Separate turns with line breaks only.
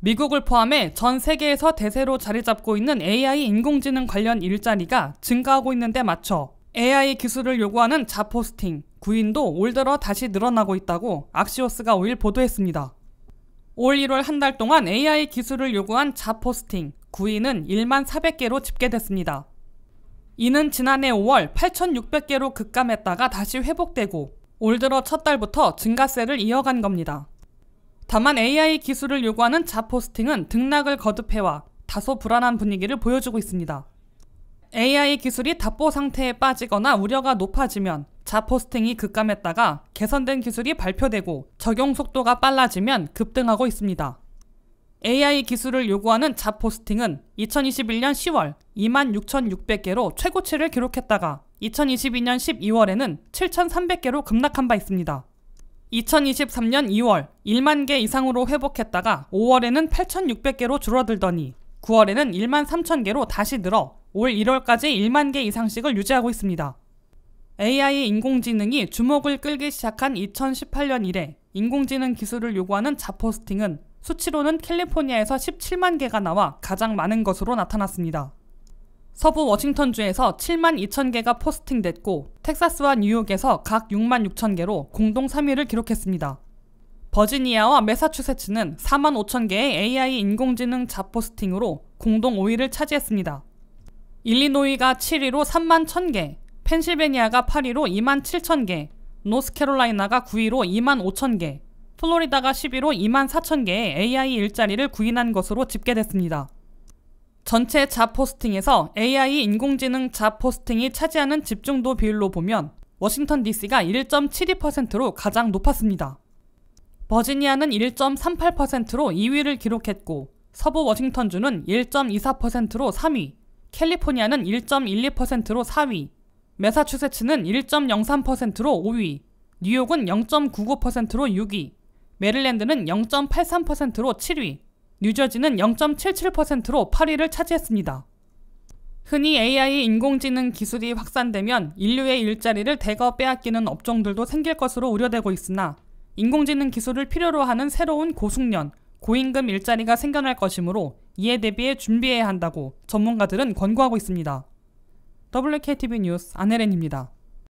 미국을 포함해 전 세계에서 대세로 자리 잡고 있는 AI 인공지능 관련 일자리가 증가하고 있는데 맞춰 AI 기술을 요구하는 자포스팅, 구인도 올 들어 다시 늘어나고 있다고 악시오스가 5일 보도했습니다. 올 1월 한 달 동안 AI 기술을 요구한 자포스팅, 구인은 1만 400개로 집계됐습니다. 이는 지난해 5월 8,600개로 급감했다가 다시 회복되고 올 들어 첫 달부터 증가세를 이어간 겁니다. 다만 AI 기술을 요구하는 자포스팅은 등락을 거듭해와 다소 불안한 분위기를 보여주고 있습니다. AI 기술이 답보 상태에 빠지거나 우려가 높아지면 자포스팅이 급감했다가 개선된 기술이 발표되고 적용 속도가 빨라지면 급등하고 있습니다. AI 기술을 요구하는 자포스팅은 2021년 10월 26,600개로 최고치를 기록했다가 2022년 12월에는 7,300개로 급락한 바 있습니다. 2023년 2월 1만 개 이상으로 회복했다가 5월에는 8,600개로 줄어들더니 9월에는 1만 3천 개로 다시 늘어 올 1월까지 1만 개 이상씩을 유지하고 있습니다. AI 인공지능이 주목을 끌기 시작한 2018년 이래 인공지능 기술을 요구하는 자포스팅은 수치로는 캘리포니아에서 17만 개가 나와 가장 많은 것으로 나타났습니다. 서부 워싱턴주에서 7만 2천 개가 포스팅됐고 텍사스와 뉴욕에서 각 6만 6천 개로 공동 3위를 기록했습니다. 버지니아와 메사추세츠는 4만 5천 개의 AI 인공지능 잡포스팅으로 공동 5위를 차지했습니다. 일리노이가 7위로 3만 1,000개, 펜실베니아가 8위로 2만 7,000개, 노스캐롤라이나가 9위로 2만 5,000개, 플로리다가 10위로 2만 4,000개의 AI 일자리를 구인한 것으로 집계됐습니다. 전체 잡 포스팅에서 AI 인공지능 잡 포스팅이 차지하는 집중도 비율로 보면 워싱턴 DC가 1.72%로 가장 높았습니다. 버지니아는 1.38%로 2위를 기록했고 서부 워싱턴주는 1.24%로 3위, 캘리포니아는 1.12%로 4위, 메사추세츠는 1.03%로 5위, 뉴욕은 0.99%로 6위, 메릴랜드는 0.83%로 7위, 뉴저지는 0.77%로 8위를 차지했습니다. 흔히 AI 인공지능 기술이 확산되면 인류의 일자리를 대거 빼앗기는 업종들도 생길 것으로 우려되고 있으나 인공지능 기술을 필요로 하는 새로운 고숙련, 고임금 일자리가 생겨날 것이므로 이에 대비해 준비해야 한다고 전문가들은 권고하고 있습니다. WKTV 뉴스 안혜렌입니다.